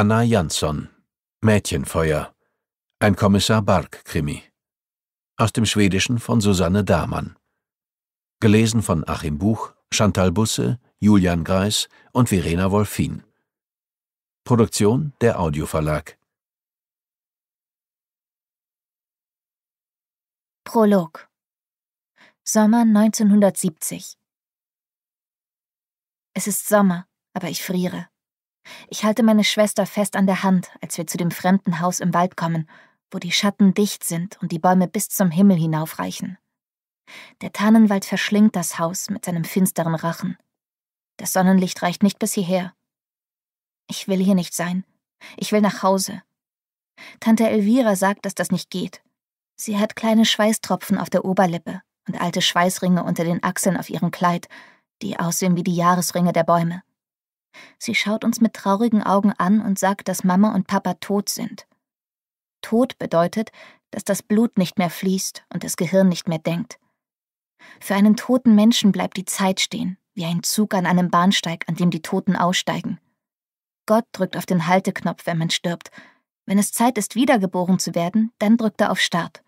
Anna Jansson Mädchenfeuer Ein Kommissar Bark-Krimi Aus dem Schwedischen von Susanne Dahmann Gelesen von Achim Buch, Chantal Busse, Julian Greis und Verena Wolfin Produktion der Audioverlag Prolog Sommer 1970 Es ist Sommer, aber ich friere. Ich halte meine Schwester fest an der Hand, als wir zu dem fremden Haus im Wald kommen, wo die Schatten dicht sind und die Bäume bis zum Himmel hinaufreichen. Der Tannenwald verschlingt das Haus mit seinem finsteren Rachen. Das Sonnenlicht reicht nicht bis hierher. Ich will hier nicht sein. Ich will nach Hause. Tante Elvira sagt, dass das nicht geht. Sie hat kleine Schweißtropfen auf der Oberlippe und alte Schweißringe unter den Achseln auf ihrem Kleid, die aussehen wie die Jahresringe der Bäume. Sie schaut uns mit traurigen Augen an und sagt, dass Mama und Papa tot sind. Tod bedeutet, dass das Blut nicht mehr fließt und das Gehirn nicht mehr denkt. Für einen toten Menschen bleibt die Zeit stehen, wie ein Zug an einem Bahnsteig, an dem die Toten aussteigen. Gott drückt auf den Halteknopf, wenn man stirbt. Wenn es Zeit ist, wiedergeboren zu werden, dann drückt er auf Start.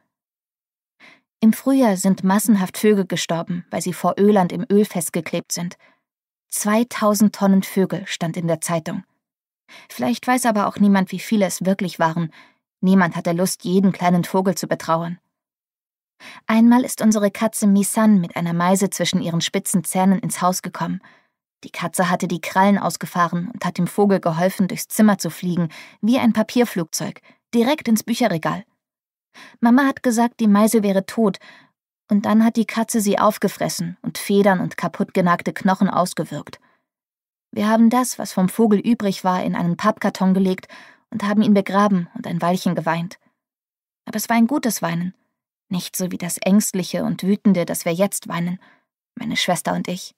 Im Frühjahr sind massenhaft Vögel gestorben, weil sie vor Öland im Öl festgeklebt sind – 2000 Tonnen Vögel stand in der Zeitung. Vielleicht weiß aber auch niemand, wie viele es wirklich waren. Niemand hatte Lust, jeden kleinen Vogel zu betrauern. Einmal ist unsere Katze Misan mit einer Meise zwischen ihren spitzen Zähnen ins Haus gekommen. Die Katze hatte die Krallen ausgefahren und hat dem Vogel geholfen, durchs Zimmer zu fliegen, wie ein Papierflugzeug, direkt ins Bücherregal. Mama hat gesagt, die Meise wäre tot, und dann hat die Katze sie aufgefressen und Federn und kaputtgenagte Knochen ausgewirkt. Wir haben das, was vom Vogel übrig war, in einen Pappkarton gelegt und haben ihn begraben und ein Weilchen geweint. Aber es war ein gutes Weinen, nicht so wie das ängstliche und wütende, das wir jetzt weinen, meine Schwester und ich.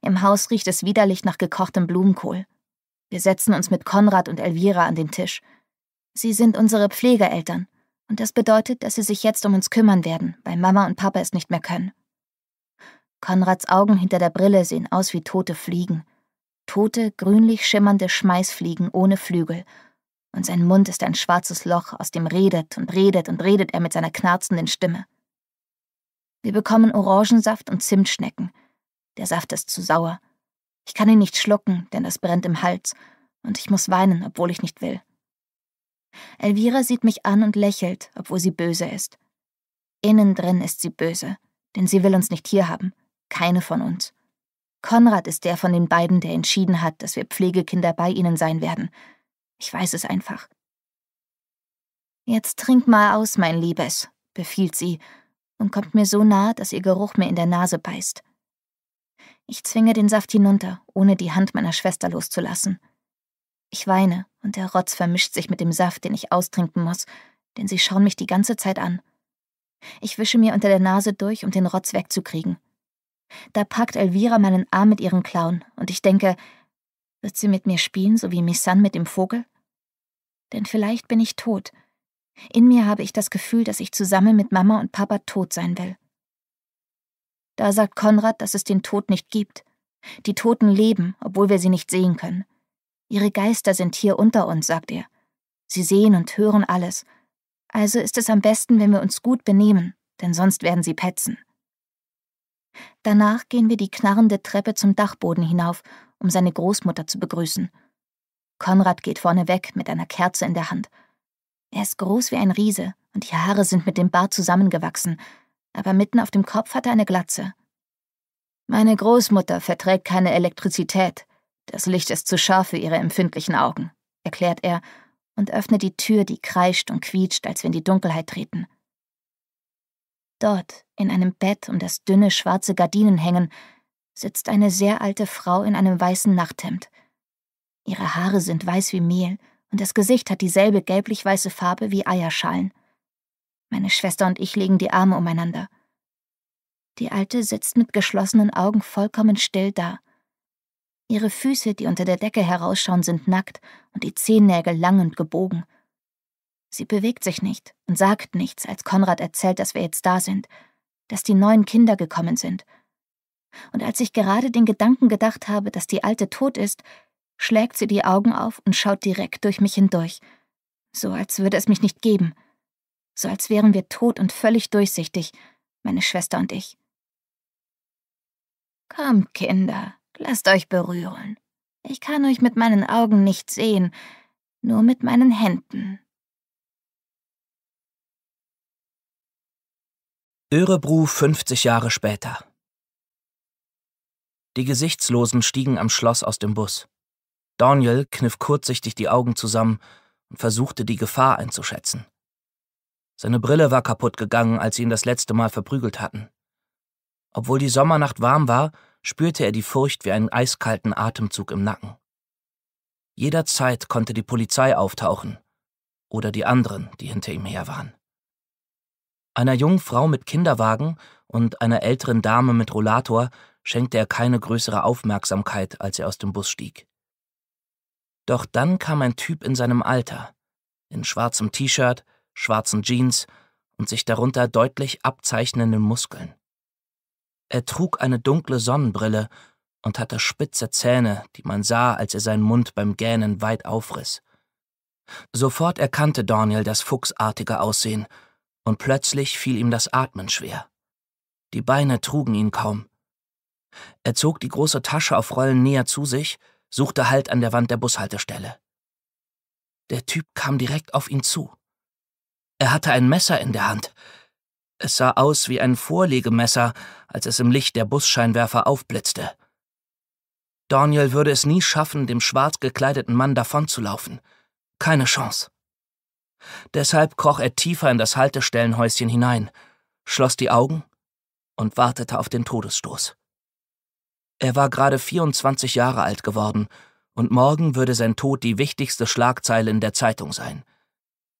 Im Haus riecht es widerlich nach gekochtem Blumenkohl. Wir setzen uns mit Konrad und Elvira an den Tisch. Sie sind unsere Pflegeeltern. Und das bedeutet, dass sie sich jetzt um uns kümmern werden, weil Mama und Papa es nicht mehr können. Konrads Augen hinter der Brille sehen aus wie tote Fliegen. Tote, grünlich schimmernde Schmeißfliegen ohne Flügel. Und sein Mund ist ein schwarzes Loch, aus dem redet und redet und redet er mit seiner knarzenden Stimme. Wir bekommen Orangensaft und Zimtschnecken. Der Saft ist zu sauer. Ich kann ihn nicht schlucken, denn das brennt im Hals, und ich muss weinen, obwohl ich nicht will. Elvira sieht mich an und lächelt, obwohl sie böse ist. Innen drin ist sie böse, denn sie will uns nicht hier haben. Keine von uns. Konrad ist der von den beiden, der entschieden hat, dass wir Pflegekinder bei ihnen sein werden. Ich weiß es einfach. Jetzt trink mal aus, mein Liebes, befiehlt sie und kommt mir so nah, dass ihr Geruch mir in der Nase beißt. Ich zwinge den Saft hinunter, ohne die Hand meiner Schwester loszulassen. Ich weine, und der Rotz vermischt sich mit dem Saft, den ich austrinken muss, denn sie schauen mich die ganze Zeit an. Ich wische mir unter der Nase durch, um den Rotz wegzukriegen. Da packt Elvira meinen Arm mit ihren Klauen, und ich denke, wird sie mit mir spielen, so wie Missan mit dem Vogel? Denn vielleicht bin ich tot. In mir habe ich das Gefühl, dass ich zusammen mit Mama und Papa tot sein will. Da sagt Konrad, dass es den Tod nicht gibt. Die Toten leben, obwohl wir sie nicht sehen können. Ihre Geister sind hier unter uns, sagt er. Sie sehen und hören alles. Also ist es am besten, wenn wir uns gut benehmen, denn sonst werden sie petzen. Danach gehen wir die knarrende Treppe zum Dachboden hinauf, um seine Großmutter zu begrüßen. Konrad geht vorne weg mit einer Kerze in der Hand. Er ist groß wie ein Riese und die Haare sind mit dem Bart zusammengewachsen, aber mitten auf dem Kopf hat er eine Glatze. Meine Großmutter verträgt keine Elektrizität, das Licht ist zu scharf für ihre empfindlichen Augen, erklärt er und öffnet die Tür, die kreischt und quietscht, als wir in die Dunkelheit treten. Dort, in einem Bett um das dünne schwarze Gardinen hängen, sitzt eine sehr alte Frau in einem weißen Nachthemd. Ihre Haare sind weiß wie Mehl und das Gesicht hat dieselbe gelblich-weiße Farbe wie Eierschalen. Meine Schwester und ich legen die Arme umeinander. Die Alte sitzt mit geschlossenen Augen vollkommen still da. Ihre Füße, die unter der Decke herausschauen, sind nackt und die Zehennägel lang und gebogen. Sie bewegt sich nicht und sagt nichts, als Konrad erzählt, dass wir jetzt da sind, dass die neuen Kinder gekommen sind. Und als ich gerade den Gedanken gedacht habe, dass die Alte tot ist, schlägt sie die Augen auf und schaut direkt durch mich hindurch, so als würde es mich nicht geben, so als wären wir tot und völlig durchsichtig, meine Schwester und ich. Kommt, Kinder, Lasst euch berühren. Ich kann euch mit meinen Augen nicht sehen, nur mit meinen Händen. Örebru 50 Jahre später. Die Gesichtslosen stiegen am Schloss aus dem Bus. Daniel kniff kurzsichtig die Augen zusammen und versuchte, die Gefahr einzuschätzen. Seine Brille war kaputt gegangen, als sie ihn das letzte Mal verprügelt hatten. Obwohl die Sommernacht warm war, spürte er die Furcht wie einen eiskalten Atemzug im Nacken. Jederzeit konnte die Polizei auftauchen oder die anderen, die hinter ihm her waren. Einer jungen Frau mit Kinderwagen und einer älteren Dame mit Rollator schenkte er keine größere Aufmerksamkeit, als er aus dem Bus stieg. Doch dann kam ein Typ in seinem Alter, in schwarzem T-Shirt, schwarzen Jeans und sich darunter deutlich abzeichnenden Muskeln. Er trug eine dunkle Sonnenbrille und hatte spitze Zähne, die man sah, als er seinen Mund beim Gähnen weit aufriss. Sofort erkannte Daniel das fuchsartige Aussehen, und plötzlich fiel ihm das Atmen schwer. Die Beine trugen ihn kaum. Er zog die große Tasche auf Rollen näher zu sich, suchte Halt an der Wand der Bushaltestelle. Der Typ kam direkt auf ihn zu. Er hatte ein Messer in der Hand, es sah aus wie ein Vorlegemesser, als es im Licht der Busscheinwerfer aufblitzte. Daniel würde es nie schaffen, dem schwarz gekleideten Mann davonzulaufen. Keine Chance. Deshalb kroch er tiefer in das Haltestellenhäuschen hinein, schloss die Augen und wartete auf den Todesstoß. Er war gerade 24 Jahre alt geworden, und morgen würde sein Tod die wichtigste Schlagzeile in der Zeitung sein.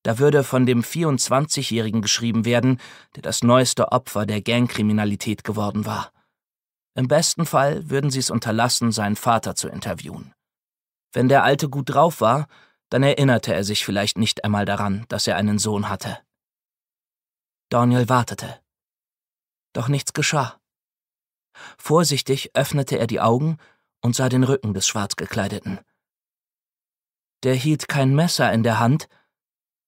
Da würde von dem 24-Jährigen geschrieben werden, der das neueste Opfer der Gangkriminalität geworden war. Im besten Fall würden sie es unterlassen, seinen Vater zu interviewen. Wenn der Alte gut drauf war, dann erinnerte er sich vielleicht nicht einmal daran, dass er einen Sohn hatte. Daniel wartete. Doch nichts geschah. Vorsichtig öffnete er die Augen und sah den Rücken des Schwarzgekleideten. Der hielt kein Messer in der Hand,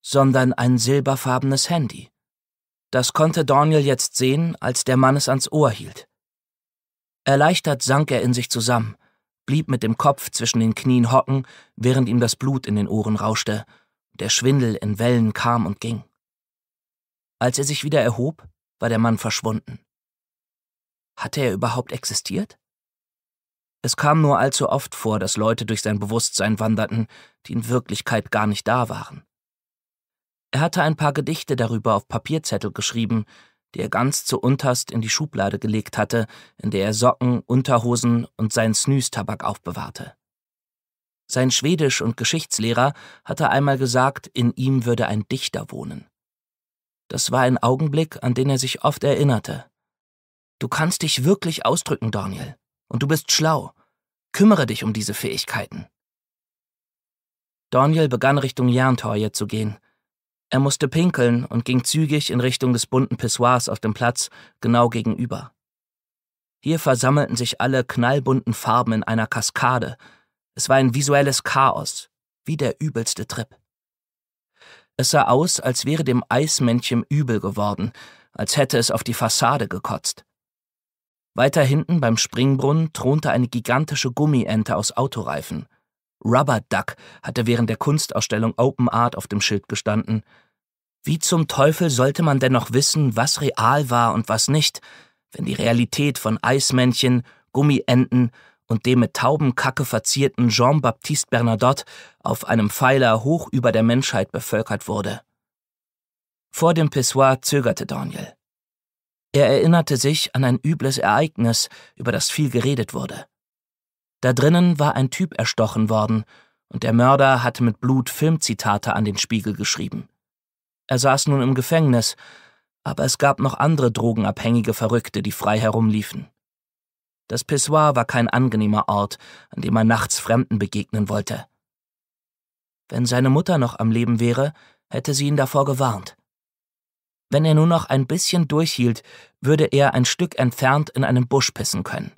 sondern ein silberfarbenes Handy. Das konnte Daniel jetzt sehen, als der Mann es ans Ohr hielt. Erleichtert sank er in sich zusammen, blieb mit dem Kopf zwischen den Knien hocken, während ihm das Blut in den Ohren rauschte, der Schwindel in Wellen kam und ging. Als er sich wieder erhob, war der Mann verschwunden. Hatte er überhaupt existiert? Es kam nur allzu oft vor, dass Leute durch sein Bewusstsein wanderten, die in Wirklichkeit gar nicht da waren. Er hatte ein paar Gedichte darüber auf Papierzettel geschrieben, die er ganz zu unterst in die Schublade gelegt hatte, in der er Socken, Unterhosen und seinen snooze aufbewahrte. Sein Schwedisch- und Geschichtslehrer hatte einmal gesagt, in ihm würde ein Dichter wohnen. Das war ein Augenblick, an den er sich oft erinnerte. Du kannst dich wirklich ausdrücken, Daniel, und du bist schlau. Kümmere dich um diese Fähigkeiten. Daniel begann Richtung Järntorje zu gehen – er musste pinkeln und ging zügig in Richtung des bunten Pissoirs auf dem Platz genau gegenüber. Hier versammelten sich alle knallbunten Farben in einer Kaskade. Es war ein visuelles Chaos, wie der übelste Trip. Es sah aus, als wäre dem Eismännchen übel geworden, als hätte es auf die Fassade gekotzt. Weiter hinten beim Springbrunnen thronte eine gigantische Gummiente aus Autoreifen. Rubber Duck hatte während der Kunstausstellung Open Art auf dem Schild gestanden. Wie zum Teufel sollte man denn noch wissen, was real war und was nicht, wenn die Realität von Eismännchen, Gummienten und dem mit Taubenkacke verzierten Jean-Baptiste Bernadotte auf einem Pfeiler hoch über der Menschheit bevölkert wurde. Vor dem Pissoir zögerte Daniel. Er erinnerte sich an ein übles Ereignis, über das viel geredet wurde. Da drinnen war ein Typ erstochen worden, und der Mörder hatte mit Blut Filmzitate an den Spiegel geschrieben. Er saß nun im Gefängnis, aber es gab noch andere drogenabhängige Verrückte, die frei herumliefen. Das Pissoir war kein angenehmer Ort, an dem man nachts Fremden begegnen wollte. Wenn seine Mutter noch am Leben wäre, hätte sie ihn davor gewarnt. Wenn er nur noch ein bisschen durchhielt, würde er ein Stück entfernt in einem Busch pissen können.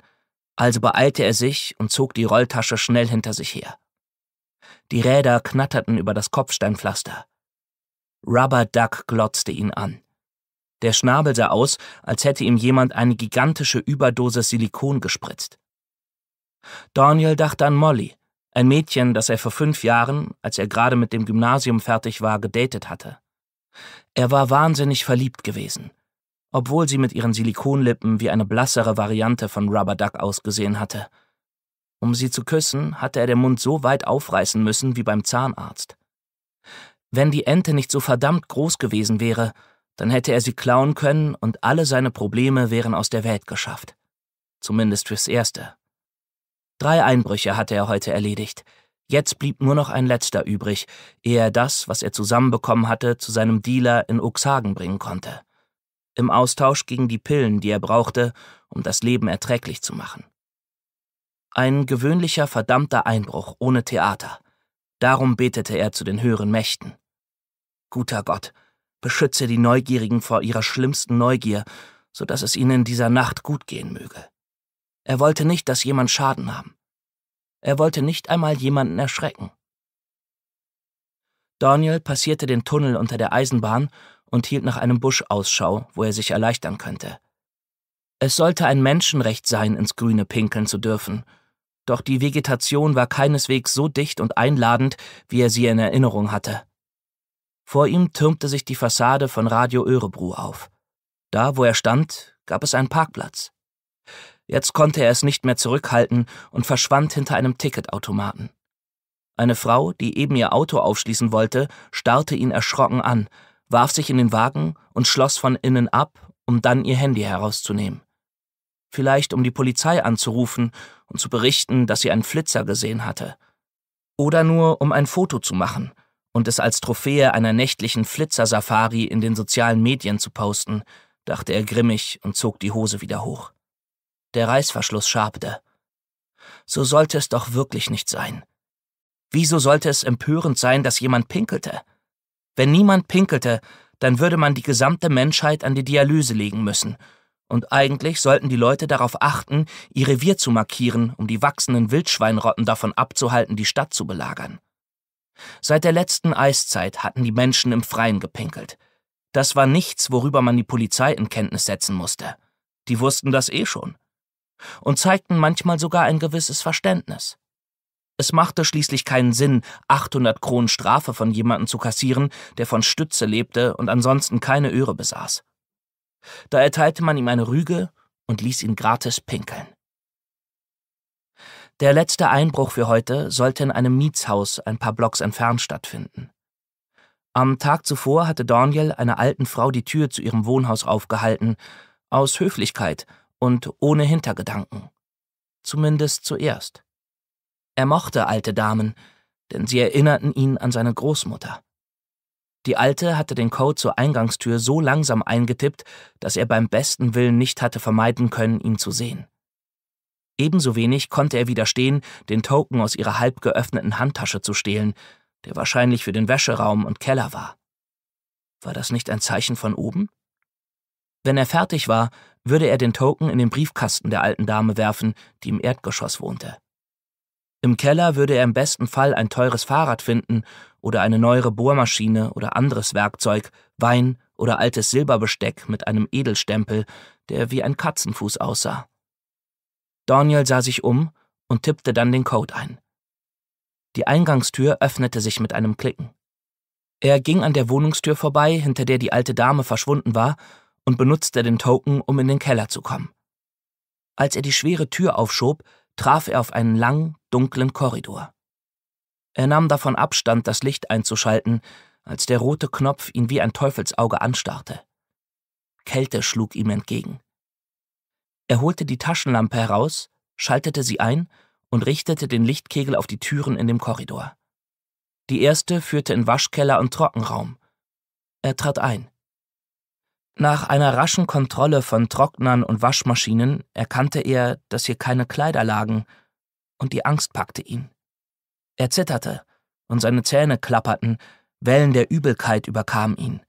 Also beeilte er sich und zog die Rolltasche schnell hinter sich her. Die Räder knatterten über das Kopfsteinpflaster. Rubber Duck glotzte ihn an. Der Schnabel sah aus, als hätte ihm jemand eine gigantische Überdosis Silikon gespritzt. Daniel dachte an Molly, ein Mädchen, das er vor fünf Jahren, als er gerade mit dem Gymnasium fertig war, gedatet hatte. Er war wahnsinnig verliebt gewesen obwohl sie mit ihren Silikonlippen wie eine blassere Variante von Rubber Duck ausgesehen hatte. Um sie zu küssen, hatte er den Mund so weit aufreißen müssen wie beim Zahnarzt. Wenn die Ente nicht so verdammt groß gewesen wäre, dann hätte er sie klauen können und alle seine Probleme wären aus der Welt geschafft. Zumindest fürs Erste. Drei Einbrüche hatte er heute erledigt. Jetzt blieb nur noch ein letzter übrig, ehe er das, was er zusammenbekommen hatte, zu seinem Dealer in Uxhagen bringen konnte im Austausch gegen die Pillen, die er brauchte, um das Leben erträglich zu machen. Ein gewöhnlicher verdammter Einbruch ohne Theater. Darum betete er zu den höheren Mächten. Guter Gott, beschütze die Neugierigen vor ihrer schlimmsten Neugier, so dass es ihnen in dieser Nacht gut gehen möge. Er wollte nicht, dass jemand Schaden nahm. Er wollte nicht einmal jemanden erschrecken. Daniel passierte den Tunnel unter der Eisenbahn und hielt nach einem Busch Ausschau, wo er sich erleichtern könnte. Es sollte ein Menschenrecht sein, ins Grüne pinkeln zu dürfen, doch die Vegetation war keineswegs so dicht und einladend, wie er sie in Erinnerung hatte. Vor ihm türmte sich die Fassade von Radio Örebru auf. Da, wo er stand, gab es einen Parkplatz. Jetzt konnte er es nicht mehr zurückhalten und verschwand hinter einem Ticketautomaten. Eine Frau, die eben ihr Auto aufschließen wollte, starrte ihn erschrocken an, warf sich in den Wagen und schloss von innen ab, um dann ihr Handy herauszunehmen. Vielleicht um die Polizei anzurufen und zu berichten, dass sie einen Flitzer gesehen hatte. Oder nur um ein Foto zu machen und es als Trophäe einer nächtlichen Flitzer-Safari in den sozialen Medien zu posten, dachte er grimmig und zog die Hose wieder hoch. Der Reißverschluss schabte. So sollte es doch wirklich nicht sein. Wieso sollte es empörend sein, dass jemand pinkelte? Wenn niemand pinkelte, dann würde man die gesamte Menschheit an die Dialyse legen müssen. Und eigentlich sollten die Leute darauf achten, ihr Revier zu markieren, um die wachsenden Wildschweinrotten davon abzuhalten, die Stadt zu belagern. Seit der letzten Eiszeit hatten die Menschen im Freien gepinkelt. Das war nichts, worüber man die Polizei in Kenntnis setzen musste. Die wussten das eh schon. Und zeigten manchmal sogar ein gewisses Verständnis. Es machte schließlich keinen Sinn, 800 Kronen Strafe von jemandem zu kassieren, der von Stütze lebte und ansonsten keine Öre besaß. Da erteilte man ihm eine Rüge und ließ ihn gratis pinkeln. Der letzte Einbruch für heute sollte in einem Mietshaus ein paar Blocks entfernt stattfinden. Am Tag zuvor hatte Daniel einer alten Frau die Tür zu ihrem Wohnhaus aufgehalten, aus Höflichkeit und ohne Hintergedanken. Zumindest zuerst. Er mochte alte Damen, denn sie erinnerten ihn an seine Großmutter. Die Alte hatte den Code zur Eingangstür so langsam eingetippt, dass er beim besten Willen nicht hatte vermeiden können, ihn zu sehen. Ebenso wenig konnte er widerstehen, den Token aus ihrer halb geöffneten Handtasche zu stehlen, der wahrscheinlich für den Wäscheraum und Keller war. War das nicht ein Zeichen von oben? Wenn er fertig war, würde er den Token in den Briefkasten der alten Dame werfen, die im Erdgeschoss wohnte. Im Keller würde er im besten Fall ein teures Fahrrad finden oder eine neuere Bohrmaschine oder anderes Werkzeug, Wein oder altes Silberbesteck mit einem Edelstempel, der wie ein Katzenfuß aussah. Daniel sah sich um und tippte dann den Code ein. Die Eingangstür öffnete sich mit einem Klicken. Er ging an der Wohnungstür vorbei, hinter der die alte Dame verschwunden war, und benutzte den Token, um in den Keller zu kommen. Als er die schwere Tür aufschob, traf er auf einen langen, dunklen Korridor. Er nahm davon Abstand, das Licht einzuschalten, als der rote Knopf ihn wie ein Teufelsauge anstarrte. Kälte schlug ihm entgegen. Er holte die Taschenlampe heraus, schaltete sie ein und richtete den Lichtkegel auf die Türen in dem Korridor. Die erste führte in Waschkeller und Trockenraum. Er trat ein. Nach einer raschen Kontrolle von Trocknern und Waschmaschinen erkannte er, dass hier keine Kleider lagen und die Angst packte ihn. Er zitterte und seine Zähne klapperten, Wellen der Übelkeit überkamen ihn.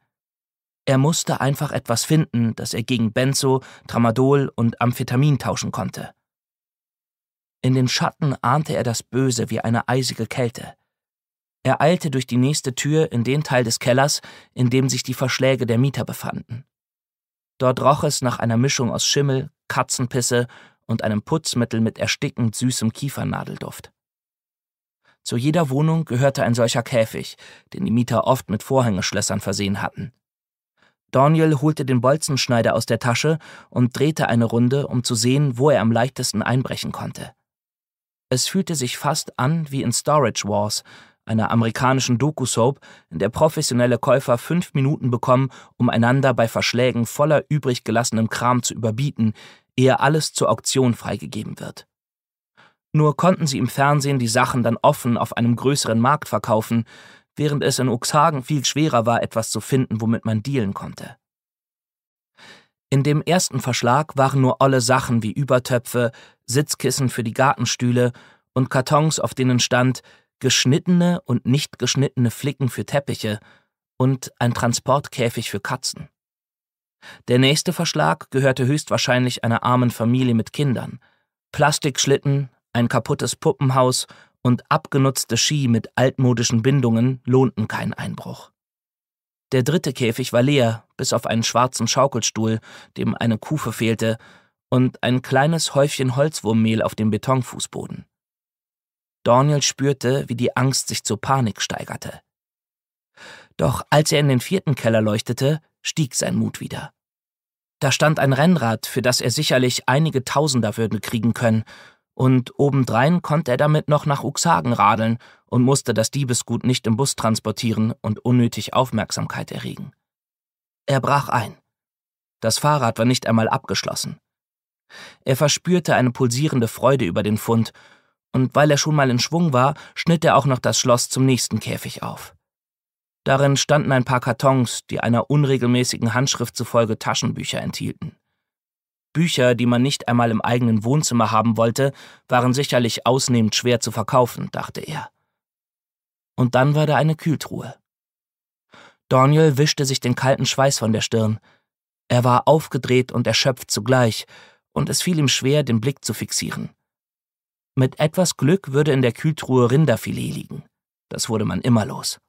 Er musste einfach etwas finden, das er gegen Benzo, Tramadol und Amphetamin tauschen konnte. In den Schatten ahnte er das Böse wie eine eisige Kälte. Er eilte durch die nächste Tür in den Teil des Kellers, in dem sich die Verschläge der Mieter befanden. Dort roch es nach einer Mischung aus Schimmel, Katzenpisse und einem Putzmittel mit erstickend süßem Kiefernadelduft. Zu jeder Wohnung gehörte ein solcher Käfig, den die Mieter oft mit Vorhängeschlössern versehen hatten. Daniel holte den Bolzenschneider aus der Tasche und drehte eine Runde, um zu sehen, wo er am leichtesten einbrechen konnte. Es fühlte sich fast an wie in Storage Wars, einer amerikanischen Doku-Soap, in der professionelle Käufer fünf Minuten bekommen, um einander bei Verschlägen voller übrig gelassenem Kram zu überbieten, ehe alles zur Auktion freigegeben wird. Nur konnten sie im Fernsehen die Sachen dann offen auf einem größeren Markt verkaufen, während es in Uxhagen viel schwerer war, etwas zu finden, womit man dealen konnte. In dem ersten Verschlag waren nur olle Sachen wie Übertöpfe, Sitzkissen für die Gartenstühle und Kartons, auf denen stand geschnittene und nicht geschnittene Flicken für Teppiche und ein Transportkäfig für Katzen. Der nächste Verschlag gehörte höchstwahrscheinlich einer armen Familie mit Kindern. Plastikschlitten, ein kaputtes Puppenhaus und abgenutzte Ski mit altmodischen Bindungen lohnten keinen Einbruch. Der dritte Käfig war leer, bis auf einen schwarzen Schaukelstuhl, dem eine Kufe fehlte, und ein kleines Häufchen Holzwurmmehl auf dem Betonfußboden. Daniel spürte, wie die Angst sich zur Panik steigerte. Doch als er in den vierten Keller leuchtete, stieg sein Mut wieder. Da stand ein Rennrad, für das er sicherlich einige Tausender würde kriegen können, und obendrein konnte er damit noch nach Uxhagen radeln und musste das Diebesgut nicht im Bus transportieren und unnötig Aufmerksamkeit erregen. Er brach ein. Das Fahrrad war nicht einmal abgeschlossen. Er verspürte eine pulsierende Freude über den Fund, und weil er schon mal in Schwung war, schnitt er auch noch das Schloss zum nächsten Käfig auf. Darin standen ein paar Kartons, die einer unregelmäßigen Handschrift zufolge Taschenbücher enthielten. Bücher, die man nicht einmal im eigenen Wohnzimmer haben wollte, waren sicherlich ausnehmend schwer zu verkaufen, dachte er. Und dann war da eine Kühltruhe. Daniel wischte sich den kalten Schweiß von der Stirn. Er war aufgedreht und erschöpft zugleich, und es fiel ihm schwer, den Blick zu fixieren. Mit etwas Glück würde in der Kühltruhe Rinderfilet liegen. Das wurde man immer los.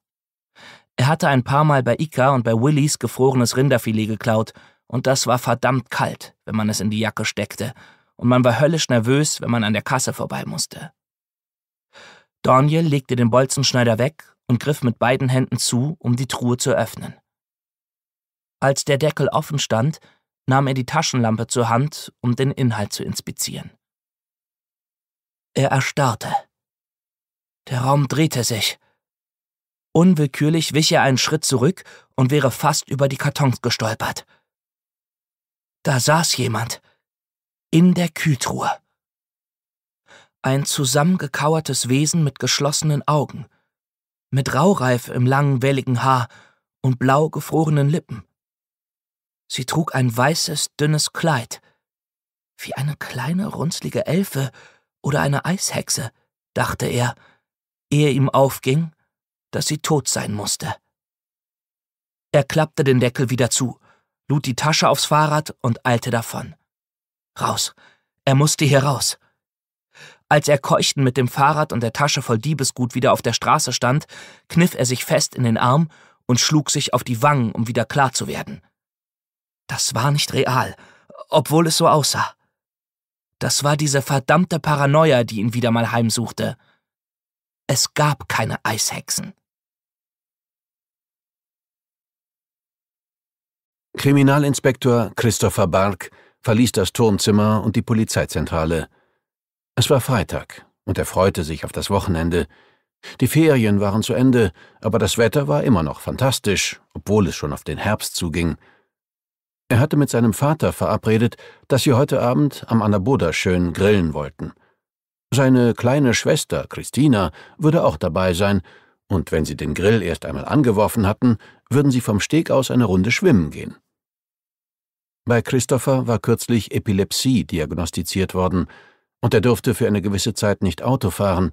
Er hatte ein paar Mal bei Ika und bei Willys gefrorenes Rinderfilet geklaut, und das war verdammt kalt, wenn man es in die Jacke steckte, und man war höllisch nervös, wenn man an der Kasse vorbei musste. Dornier legte den Bolzenschneider weg und griff mit beiden Händen zu, um die Truhe zu öffnen. Als der Deckel offen stand, nahm er die Taschenlampe zur Hand, um den Inhalt zu inspizieren. Er erstarrte. Der Raum drehte sich. Unwillkürlich wich er einen Schritt zurück und wäre fast über die Kartons gestolpert. Da saß jemand. In der Kühltruhe. Ein zusammengekauertes Wesen mit geschlossenen Augen. Mit Raureif im langen, welligen Haar und blau gefrorenen Lippen. Sie trug ein weißes, dünnes Kleid. Wie eine kleine, runzlige Elfe oder eine Eishexe, dachte er, ehe ihm aufging, dass sie tot sein musste. Er klappte den Deckel wieder zu, lud die Tasche aufs Fahrrad und eilte davon. Raus. Er musste hier raus. Als er keuchten mit dem Fahrrad und der Tasche voll Diebesgut wieder auf der Straße stand, kniff er sich fest in den Arm und schlug sich auf die Wangen, um wieder klar zu werden. Das war nicht real, obwohl es so aussah. Das war diese verdammte Paranoia, die ihn wieder mal heimsuchte. Es gab keine Eishexen. Kriminalinspektor Christopher Bark verließ das Turmzimmer und die Polizeizentrale. Es war Freitag, und er freute sich auf das Wochenende. Die Ferien waren zu Ende, aber das Wetter war immer noch fantastisch, obwohl es schon auf den Herbst zuging. Er hatte mit seinem Vater verabredet, dass sie heute Abend am Anaboda schön grillen wollten. Seine kleine Schwester Christina würde auch dabei sein, und wenn sie den Grill erst einmal angeworfen hatten, würden sie vom Steg aus eine Runde schwimmen gehen. Bei Christopher war kürzlich Epilepsie diagnostiziert worden und er durfte für eine gewisse Zeit nicht Auto fahren.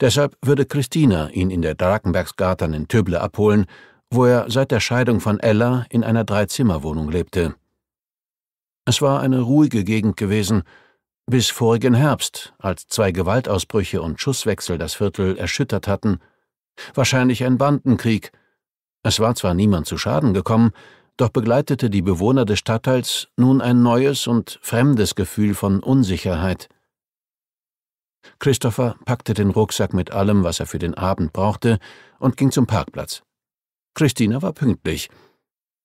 Deshalb würde Christina ihn in der Drakenbergsgarten in Töble abholen, wo er seit der Scheidung von Ella in einer Dreizimmerwohnung lebte. Es war eine ruhige Gegend gewesen, bis vorigen Herbst, als zwei Gewaltausbrüche und Schusswechsel das Viertel erschüttert hatten. Wahrscheinlich ein Bandenkrieg. Es war zwar niemand zu Schaden gekommen, doch begleitete die Bewohner des Stadtteils nun ein neues und fremdes Gefühl von Unsicherheit. Christopher packte den Rucksack mit allem, was er für den Abend brauchte, und ging zum Parkplatz. Christina war pünktlich.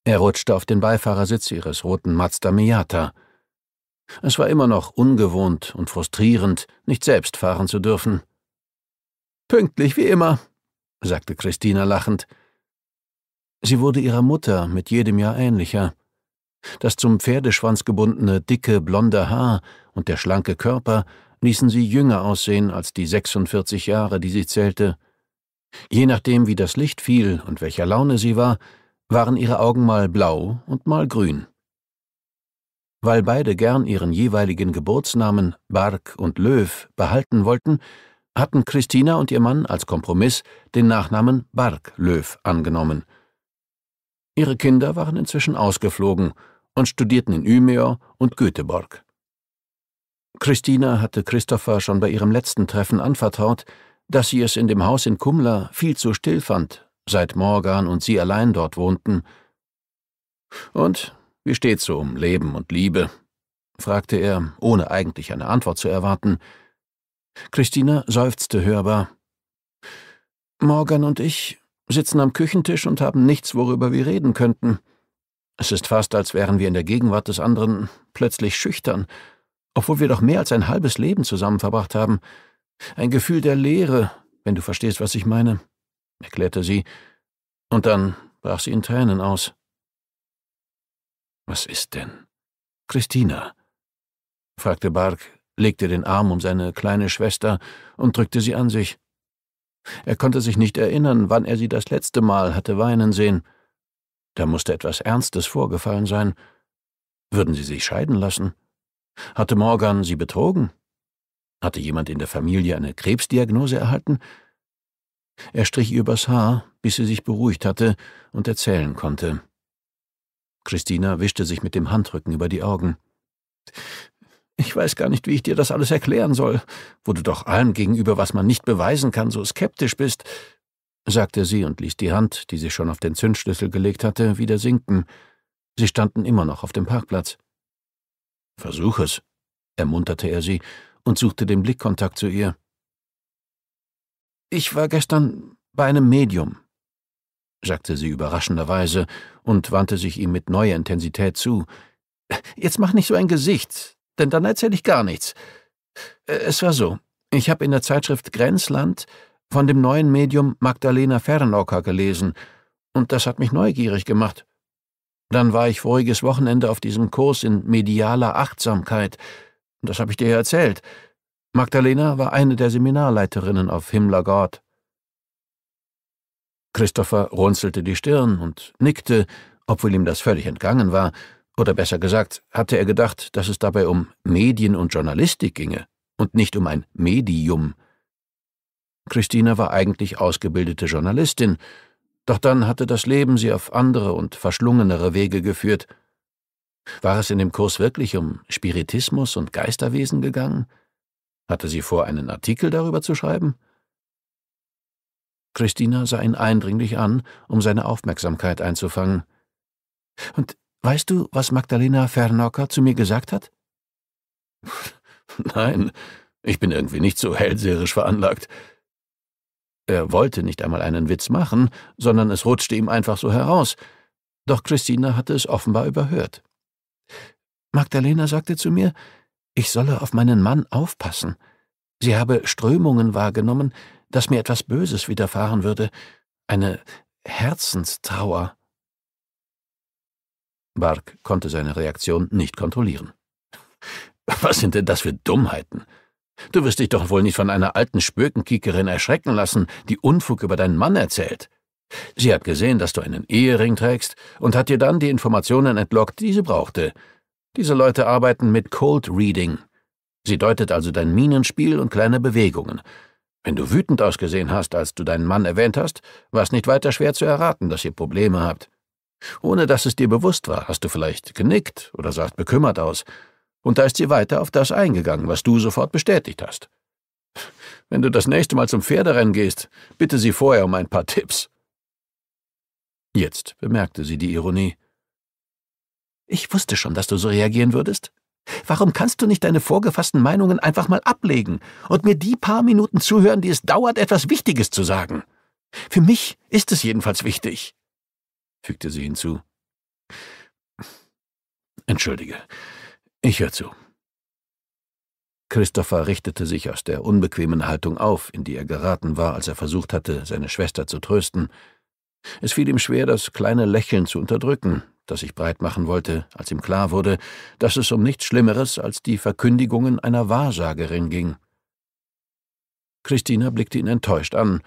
Er rutschte auf den Beifahrersitz ihres roten Mazda Miata. Es war immer noch ungewohnt und frustrierend, nicht selbst fahren zu dürfen. Pünktlich wie immer, sagte Christina lachend Sie wurde ihrer Mutter mit jedem Jahr ähnlicher. Das zum Pferdeschwanz gebundene, dicke, blonde Haar und der schlanke Körper ließen sie jünger aussehen als die 46 Jahre, die sie zählte. Je nachdem, wie das Licht fiel und welcher Laune sie war, waren ihre Augen mal blau und mal grün. Weil beide gern ihren jeweiligen Geburtsnamen Bark und Löw behalten wollten, hatten Christina und ihr Mann als Kompromiss den Nachnamen Bark Löw angenommen – Ihre Kinder waren inzwischen ausgeflogen und studierten in Umeå und Göteborg. Christina hatte Christopher schon bei ihrem letzten Treffen anvertraut, dass sie es in dem Haus in Kumla viel zu still fand, seit Morgan und sie allein dort wohnten. Und wie steht's so um Leben und Liebe? fragte er, ohne eigentlich eine Antwort zu erwarten. Christina seufzte hörbar. Morgan und ich sitzen am Küchentisch und haben nichts, worüber wir reden könnten. Es ist fast, als wären wir in der Gegenwart des anderen plötzlich schüchtern, obwohl wir doch mehr als ein halbes Leben zusammen verbracht haben. Ein Gefühl der Leere, wenn du verstehst, was ich meine, erklärte sie, und dann brach sie in Tränen aus. Was ist denn? Christina? fragte Bark, legte den Arm um seine kleine Schwester und drückte sie an sich. Er konnte sich nicht erinnern, wann er sie das letzte Mal hatte weinen sehen. Da musste etwas Ernstes vorgefallen sein. Würden sie sich scheiden lassen? Hatte Morgan sie betrogen? Hatte jemand in der Familie eine Krebsdiagnose erhalten? Er strich übers Haar, bis sie sich beruhigt hatte und erzählen konnte. Christina wischte sich mit dem Handrücken über die Augen. Ich weiß gar nicht, wie ich dir das alles erklären soll, wo du doch allem gegenüber, was man nicht beweisen kann, so skeptisch bist, sagte sie und ließ die Hand, die sie schon auf den Zündschlüssel gelegt hatte, wieder sinken. Sie standen immer noch auf dem Parkplatz. Versuch es, ermunterte er sie und suchte den Blickkontakt zu ihr. Ich war gestern bei einem Medium, sagte sie überraschenderweise und wandte sich ihm mit neuer Intensität zu. Jetzt mach nicht so ein Gesicht denn dann erzähle ich gar nichts. Äh, es war so, ich habe in der Zeitschrift Grenzland von dem neuen Medium Magdalena Fernocker gelesen, und das hat mich neugierig gemacht. Dann war ich voriges Wochenende auf diesem Kurs in medialer Achtsamkeit, das habe ich dir erzählt. Magdalena war eine der Seminarleiterinnen auf Himmlergott. Christopher runzelte die Stirn und nickte, obwohl ihm das völlig entgangen war, oder besser gesagt, hatte er gedacht, dass es dabei um Medien und Journalistik ginge und nicht um ein Medium. Christina war eigentlich ausgebildete Journalistin, doch dann hatte das Leben sie auf andere und verschlungenere Wege geführt. War es in dem Kurs wirklich um Spiritismus und Geisterwesen gegangen? Hatte sie vor, einen Artikel darüber zu schreiben? Christina sah ihn eindringlich an, um seine Aufmerksamkeit einzufangen. Und Weißt du, was Magdalena Fernocker zu mir gesagt hat? Nein, ich bin irgendwie nicht so hellseherisch veranlagt. Er wollte nicht einmal einen Witz machen, sondern es rutschte ihm einfach so heraus. Doch Christina hatte es offenbar überhört. Magdalena sagte zu mir, ich solle auf meinen Mann aufpassen. Sie habe Strömungen wahrgenommen, dass mir etwas Böses widerfahren würde, eine Herzenstrauer. Bark konnte seine Reaktion nicht kontrollieren. Was sind denn das für Dummheiten? Du wirst dich doch wohl nicht von einer alten Spökenkiekerin erschrecken lassen, die Unfug über deinen Mann erzählt. Sie hat gesehen, dass du einen Ehering trägst und hat dir dann die Informationen entlockt, die sie brauchte. Diese Leute arbeiten mit Cold Reading. Sie deutet also dein Minenspiel und kleine Bewegungen. Wenn du wütend ausgesehen hast, als du deinen Mann erwähnt hast, war es nicht weiter schwer zu erraten, dass ihr Probleme habt. Ohne dass es dir bewusst war, hast du vielleicht genickt oder sahst bekümmert aus, und da ist sie weiter auf das eingegangen, was du sofort bestätigt hast. Wenn du das nächste Mal zum Pferderennen gehst, bitte sie vorher um ein paar Tipps. Jetzt bemerkte sie die Ironie. Ich wusste schon, dass du so reagieren würdest. Warum kannst du nicht deine vorgefassten Meinungen einfach mal ablegen und mir die paar Minuten zuhören, die es dauert, etwas Wichtiges zu sagen? Für mich ist es jedenfalls wichtig fügte sie hinzu. Entschuldige, ich höre zu. Christopher richtete sich aus der unbequemen Haltung auf, in die er geraten war, als er versucht hatte, seine Schwester zu trösten. Es fiel ihm schwer, das kleine Lächeln zu unterdrücken, das sich breit machen wollte, als ihm klar wurde, dass es um nichts Schlimmeres als die Verkündigungen einer Wahrsagerin ging. Christina blickte ihn enttäuscht an,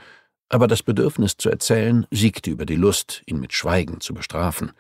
aber das Bedürfnis zu erzählen siegte über die Lust, ihn mit Schweigen zu bestrafen,